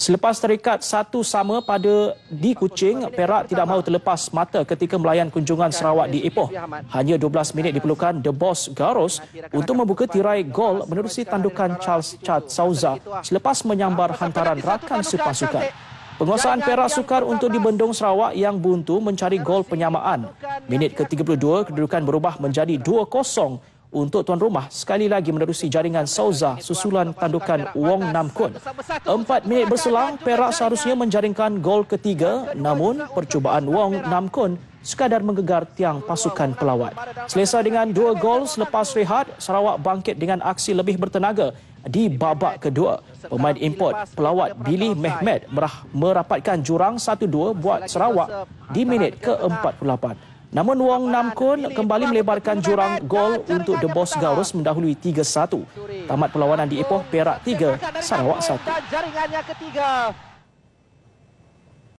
Selepas terikat satu sama pada di Kuching, Perak tidak mahu terlepas mata ketika melayan kunjungan Sarawak di Ipoh. Hanya 12 minit diperlukan The Boss Garros untuk membuka tirai gol menerusi tandukan Charles Chad Sauza selepas menyambar hantaran rakan sepasukan. Penguasaan Perak sukar untuk dibendung Sarawak yang buntu mencari gol penyamaan. Minit ke-32, kedudukan berubah menjadi 2-0 untuk tuan rumah sekali lagi menerusi jaringan Souza susulan tandukan Wong Nam Kun. Empat minit berselang, Perak seharusnya menjaringkan gol ketiga namun percubaan Wong Nam Kun sekadar menggegar tiang pasukan pelawat. Selesa dengan dua gol selepas rehat, Sarawak bangkit dengan aksi lebih bertenaga di babak kedua. Pemain import pelawat Billy Mehmet merapatkan jurang 1-2 buat Sarawak di minit ke-48. Namun Wong Namkun kembali melebarkan jurang gol untuk The Boss Gaurus mendahului 3-1. Tamat perlawanan di epoh Perak 3, Sarawak 1.